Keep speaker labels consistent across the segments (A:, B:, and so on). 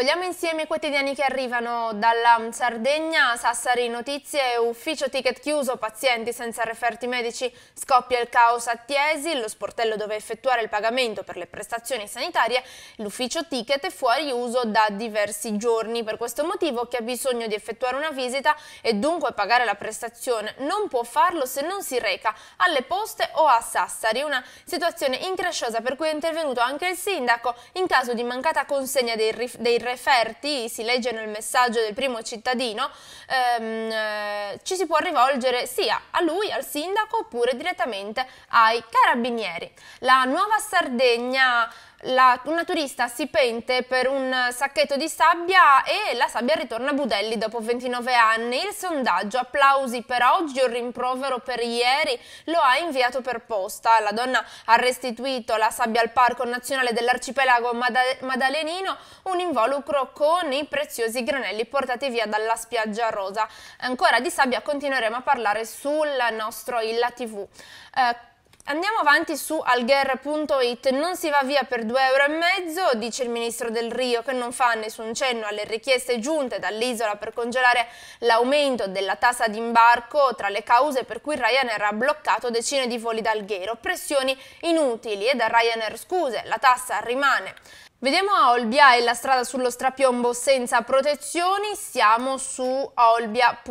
A: Vogliamo insieme i quotidiani che arrivano dalla Sardegna, Sassari notizie, ufficio ticket chiuso, pazienti senza referti medici, scoppia il caos a Tiesi, lo sportello dove effettuare il pagamento per le prestazioni sanitarie, l'ufficio ticket è fuori uso da diversi giorni, per questo motivo chi ha bisogno di effettuare una visita e dunque pagare la prestazione non può farlo se non si reca alle poste o a Sassari, una situazione incresciosa per cui è intervenuto anche il sindaco in caso di mancata consegna dei, dei referti, si legge nel messaggio del primo cittadino, ehm, eh, ci si può rivolgere sia a lui, al sindaco, oppure direttamente ai carabinieri. La Nuova Sardegna la, una turista si pente per un sacchetto di sabbia e la sabbia ritorna a Budelli dopo 29 anni. Il sondaggio applausi per oggi o rimprovero per ieri lo ha inviato per posta. La donna ha restituito la sabbia al Parco Nazionale dell'Arcipelago Mada Madalenino, un involucro con i preziosi granelli portati via dalla spiaggia rosa. Ancora di sabbia continueremo a parlare sul nostro Illa TV. Eh, Andiamo avanti su alger.it, non si va via per 2,5 euro, dice il ministro del Rio che non fa nessun cenno alle richieste giunte dall'isola per congelare l'aumento della tassa di imbarco tra le cause per cui Ryanair ha bloccato decine di voli d'alghero, pressioni inutili e da Ryanair scuse, la tassa rimane Vediamo a Olbia e la strada sullo strapiombo senza protezioni, siamo su olbia.it.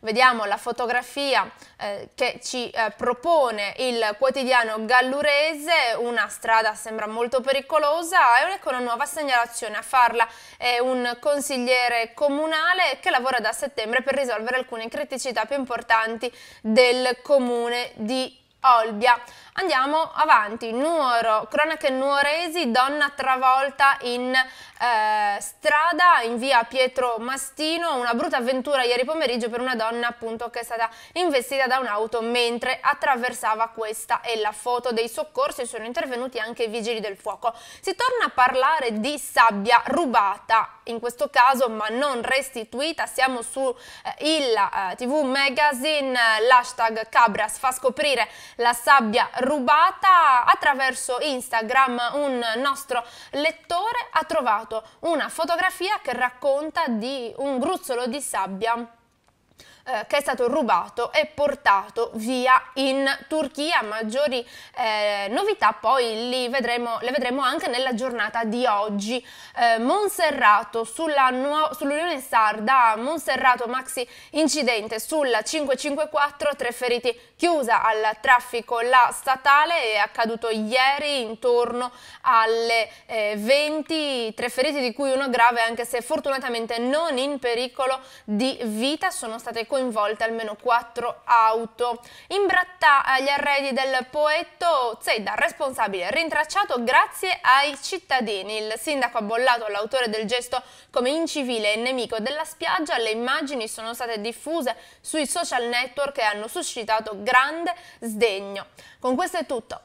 A: Vediamo la fotografia eh, che ci eh, propone il quotidiano gallurese, una strada sembra molto pericolosa, e è una nuova segnalazione a farla, è un consigliere comunale che lavora da settembre per risolvere alcune criticità più importanti del comune di Olbia. Andiamo avanti, Nuoro, cronache nuoresi, donna travolta in eh, strada in via Pietro Mastino, una brutta avventura ieri pomeriggio per una donna appunto che è stata investita da un'auto mentre attraversava questa e la foto dei soccorsi sono intervenuti anche i vigili del fuoco. Si torna a parlare di sabbia rubata, in questo caso ma non restituita, siamo su eh, il eh, TV Magazine, eh, l'hashtag Cabras fa scoprire la sabbia rubata attraverso Instagram un nostro lettore ha trovato una fotografia che racconta di un gruzzolo di sabbia eh, che è stato rubato e portato via in Turchia. Maggiori eh, novità poi vedremo, le vedremo anche nella giornata di oggi. Eh, Monserrato sull'Unione Sarda, Monserrato maxi incidente sulla 554, tre feriti chiusa al traffico la statale è accaduto ieri intorno alle 20, eh, tre feriti di cui uno grave anche se fortunatamente non in pericolo di vita sono stati state coinvolte almeno quattro auto. In brattà agli arredi del poetto Zedda, responsabile rintracciato grazie ai cittadini. Il sindaco ha bollato l'autore del gesto come incivile e nemico della spiaggia. Le immagini sono state diffuse sui social network e hanno suscitato grande sdegno. Con questo è tutto.